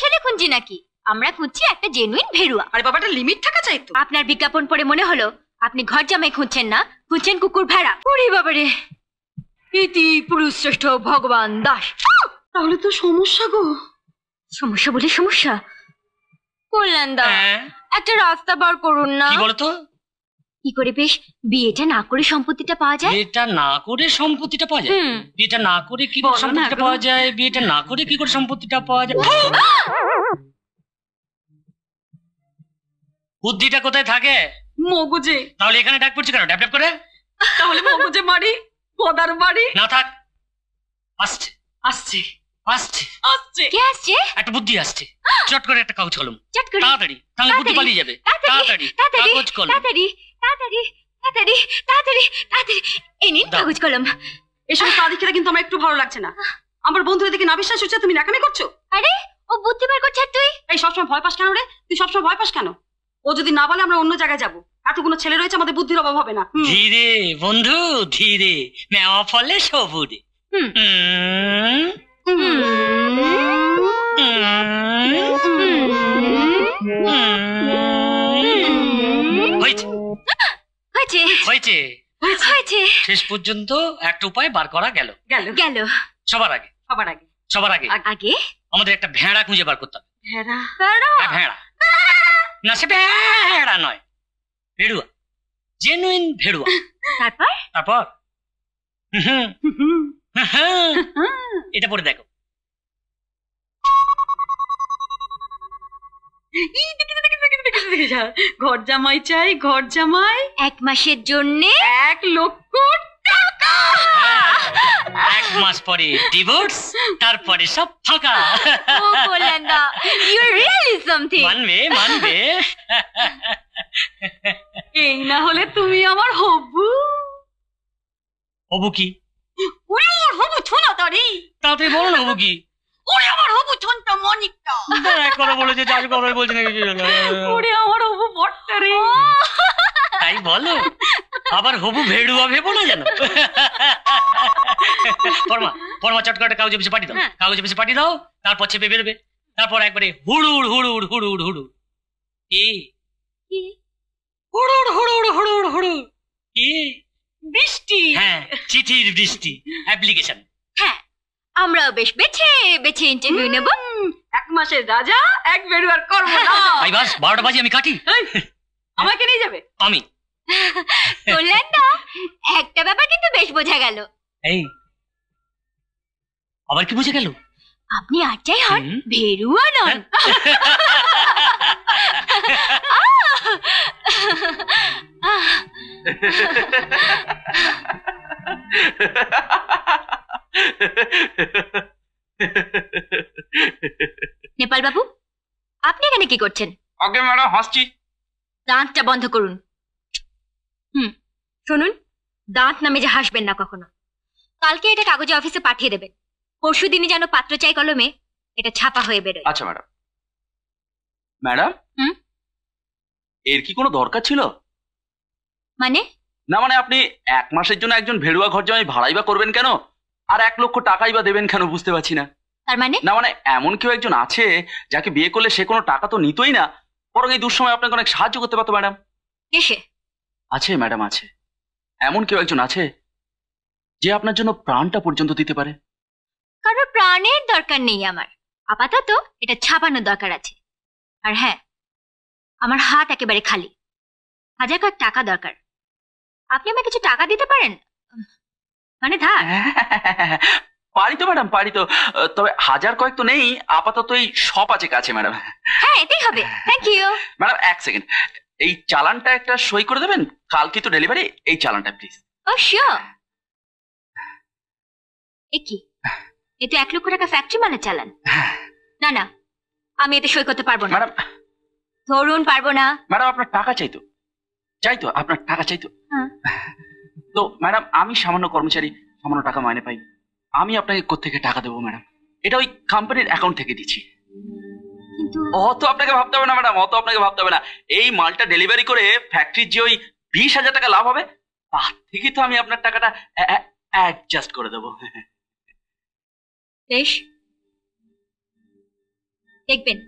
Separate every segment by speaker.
Speaker 1: ছেলে নাকি আমরা খুঁজছি একটা জেনুইন ভেরুয়া আরে লিমিট থাকা চাই তো আপনার বিজ্ঞাপন পড়ে মনে হলো আপনি ঘর জামাই খুঁজছেন না খুঁজছেন কুকুর ভেড়া ওরে বাবারে ইতি পুরুষ শ্রেষ্ঠ ভগবান দাস তাহলে তো সমস্যা গো সমস্যা বলে সমস্যা কল্যাণ দা হ্যাঁ? একটা রাস্তা বার করুন না কি বলতো কি করে বেশ বিয়েটা না করে সম্পত্তিটা পাওয়া যায় বিয়েটা না করে সম্পত্তিটা পাওয়া যায় বিয়েটা না করে কি করে সম্পত্তিটা পাওয়া যায় বিয়েটা না করে কি করে সম্পত্তিটা পাওয়া যায় বুদ্ধিটা কোথায় থাকে মগুজে তাহলে এখানে ডাক পড়ছে কেন ড্যাপ করে তাহলে মগুজে মারি গদার মারি না থাক আসছে আসছে আসছে আসছে কে আসছে একটা বুদ্ধি আসছে চট করে একটা কাগজ কলম চট করে তাড়াতাড়ি তাহলে বুদ্ধি পালিয়ে যাবে তাড়াতাড়ি তাড়াতাড়ি কাগজ কলম তাড়াতাড়ি তাড়াতাড়ি তাড়াতাড়ি তাড়াতাড়ি এই নিন কাগজ কলম এসব পা দেখে কিন্তু আমার একটু ভালো লাগছে না আমার বন্ধুদের দিকে না বিশ্বাস হচ্ছে তুমি নাকামি করছো আরে ও বুদ্ধি বার করছে তুই এই সবসময় ভয় পাস কেন রে তুই সবসময় ভয় পাস কেন ও যদি না বলে আমরা অন্য জায়গায় যাব এতগুলো ছেলে রয়েছে আমাদের বুদ্ধির অভাব হবে না ধীরে বন্ধু ধীরে নেওয়া ফলে সবুরে হুম হয়েছে হয়েছে হয়েছে শেষ পর্যন্ত একটা উপায় বার করা গেল গেল গেল সবার আগে সবার আগে সবার আগে আগে আমাদের একটা ভেড়া খুঁজে বার করতে হবে ভেড়া ভেড়া হ্যাঁ, না সে ভেড়া নয় ভেড়ুয়া জেনুইন ভেড়ুয়া তারপর তারপর এটা পরে দেখো ঘর জামাই চাই ঘর জামাই এক মাসের জন্য এক লক্ষ হ্যাঁ, এক মাস পরে ডিভোর্স তারপরে সব ফাঁকা মানবে মানবে এই না হলে তুমি আমার হবু হবু কি ওরে আমার হবু ছোনা তাতে বলো না হবু কি ওরে আমার হবু ছোনটা মনিকটা এক কথা বলেছে চাষ তাই বলো আবার হবু ভেড়ুয়া ভেবো না কাগজে পাঠিয়ে দাও হ্যাঁ। কাগজে পাঠিয়ে দাও তারপর চেপে বেরোবে তারপর একবারে
Speaker 2: হুড়ুড় হুড়ুড় হুড়ুড় হুড়ুড়
Speaker 1: কি হুড়ুড় হুড়ুড় হুড়ুড় হুড়ুড় বৃষ্টি হ্যাঁ চিঠির বৃষ্টি অ্যাপ্লিকেশন হ্যাঁ আমরাও বেশ বেছে বেছে ইন্টারভিউ নেব এক মাসের রাজা এক বেরুয়ার কর্ম ভাই বাস বারোটা বাজে আমি কাটি আমাকে নিয়ে যাবে আমি বললেন না একটা ব্যাপার কিন্তু বেশ বোঝা গেল এই আবার কি বুঝে গেল আপনি আর যাই হন ভেরুয়া নন গোপাল বাবু আপনি এখানে কি করছেন
Speaker 2: আগে ম্যাডাম হাসছি
Speaker 1: দাঁতটা বন্ধ করুন হুম শুনুন দাঁত নামে যে হাসবেন না কখনো কালকে এটা কাগজে অফিসে পাঠিয়ে দেবেন পরশু দিনে যেন পাত্র চাই কলমে এটা ছাপা হয়ে বেরোয়
Speaker 2: আচ্ছা ম্যাডাম ম্যাডাম হুম এর কি কোনো দরকার ছিল মানে না মানে আপনি এক মাসের জন্য একজন ভেড়ুয়া ঘর জামাই ভাড়াই বা করবেন কেন আর এক লক্ষ টাকাই বা দেবেন কেন বুঝতে পারছি না তার মানে না মানে এমন কেউ একজন আছে যাকে বিয়ে করলে সে কোনো টাকা তো নিতই না বরং এই দুঃসময় আপনাকে অনেক সাহায্য করতে পারতো ম্যাডাম কে সে আছে ম্যাডাম আছে এমন কেউ একজন আছে যে আপনার জন্য প্রাণটা পর্যন্ত দিতে পারে
Speaker 1: কারো প্রাণের দরকার নেই আমার আপাতত এটা ছাপানোর দরকার আছে আর হ্যাঁ আমার হাত একেবারে খালি হাজার কয়েক টাকা দরকার আপনি আমাকে কিছু টাকা দিতে পারেন মানে ধার
Speaker 2: পারি তো ম্যাডাম পারি তো তবে হাজার কয়েক তো নেই আপাতত এই সব আছে কাছে ম্যাডাম
Speaker 1: হ্যাঁ এটাই হবে
Speaker 2: থ্যাংক ইউ ম্যাডাম এক সেকেন্ড এই চালানটা একটা সই করে দেবেন কালকে তো ডেলিভারি এই চালানটা প্লিজ
Speaker 1: ও শিওর এ কি এটা এক লক্ষ টাকা ফ্যাক্টরি মানে চালান না না
Speaker 2: আমি এতে সই করতে পারবো না ম্যাডাম ধরুন পারবো না ম্যাডাম আপনার টাকা চাইতো চাইতো আপনার টাকা চাইতো হ্যাঁ। তো ম্যাডাম আমি সামান্য কর্মচারী সামান্য টাকা মাইনে পাই আমি আপনাকে কোথেকে টাকা দেবো ম্যাডাম এটা ওই কোম্পানির অ্যাকাউন্ট থেকে দিচ্ছি অত আপনাকে ভাবতে হবে না ম্যাডাম অত আপনাকে ভাবতে হবে না এই মালটা ডেলিভারি করে ফ্যাক্টরির যে ওই বিশ হাজার টাকা লাভ হবে তার থেকে তো আমি আপনার টাকাটা অ্যাডজাস্ট করে দেবো
Speaker 1: বেশ দেখবেন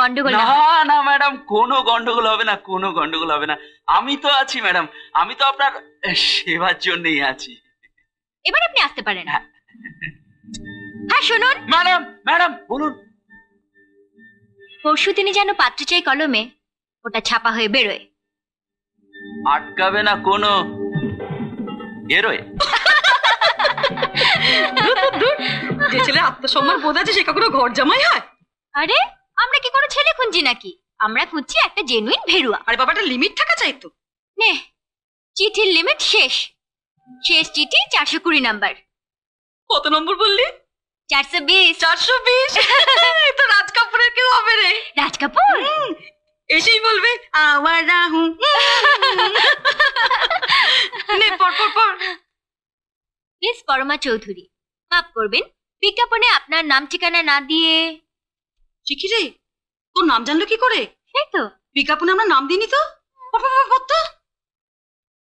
Speaker 1: গন্ডগোল না
Speaker 2: না ম্যাডাম কোনো গন্ডগোল হবে না কোনো গন্ডগোল হবে না আমি তো আছি ম্যাডাম আমি তো আপনার সেবার জন্যই আছি এবার আপনি আসতে পারেন হ্যাঁ শুনুন ম্যাডাম ম্যাডাম বলুন
Speaker 1: পরশু তিনি যেন পাত্র চাই কলমে ওটা ছাপা হয়ে বেরোয়
Speaker 2: আটকাবে না কোনো যে
Speaker 1: ছেলে আত্মসম্মান বোধ আছে সে কখনো ঘর জামাই হয় আরে আমরা কি কোনো ছেলে খুঁজছি নাকি আমরা খুঁজছি একটা জেনুইন ভেরুয়া আরে বাবাটা লিমিট থাকা চাই তো নে চিঠির লিমিট শেষ শেষ চিঠি চারশো কুড়ি নাম্বার কত নম্বর বললি চারশো বিশ চারশো বিশ তো রাজ কাপুরের কেউ হবে রে রাজ কাপুর এসেই বলবে আওয়ার রাহু নে পর পর পর মিস পরমা চৌধুরী মাফ করবেন বিজ্ঞাপনে আপনার নাম ঠিকানা না দিয়ে ঠিকই রে তোর নাম জানলো কি করে এই তো বিজ্ঞাপনে আমরা নাম দিইনি তো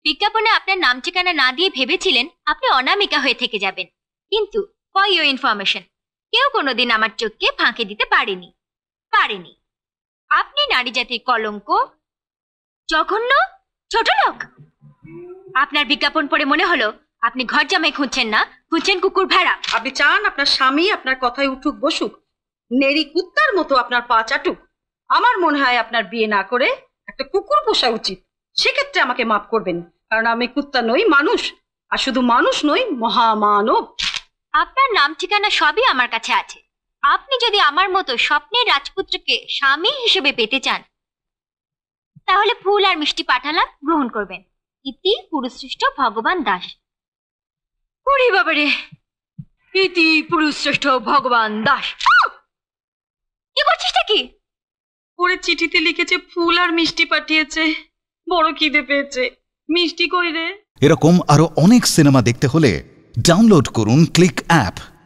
Speaker 1: বিজ্ঞাপনে আপনার নাম ঠিকানা না দিয়ে ভেবেছিলেন আপনি অনামিকা হয়ে থেকে যাবেন কিন্তু ফর ইউ ইনফরমেশন কেউ কোনোদিন আমার চোখকে ফাঁকে দিতে পারেনি পারেনি আপনি নারী জাতির কলঙ্ক জঘন্য ছোট লোক আপনার বিজ্ঞাপন পড়ে মনে হলো আপনি ঘর জামাই খুঁজছেন না খুঁজছেন কুকুর ভেড়া আপনি চান আপনার স্বামী আপনার কথায় উঠুক বসুক নেরি কুত্তার মতো আপনার পা চাটুক আমার মনে হয় আপনার বিয়ে না করে একটা কুকুর পোষা উচিত সেক্ষেত্রে আমাকে মাফ করবেন কারণ আমি কুত্তা নই মানুষ আর শুধু মানুষ নই মহামানব আপনার নাম ঠিকানা সবই আমার কাছে আছে আপনি যদি আমার মতো স্বপ্নের রাজপুত্রকে স্বামী হিসেবে পেতে চান তাহলে ফুল আর মিষ্টি পাঠালাম গ্রহণ করবেন ইতি পুরুশ্রেষ্ঠ ভগবান দাস ওরে বাবারে ইতি পুরুশ্রেষ্ঠ ভগবান দাস কি করছিস কি ওরে চিঠিতে লিখেছে ফুল আর মিষ্টি পাঠিয়েছে বড় খিদে পেয়েছে মিষ্টি কই রে
Speaker 2: এরকম আরো অনেক সিনেমা দেখতে হলে डाउनलोड करून क्लिक ॲप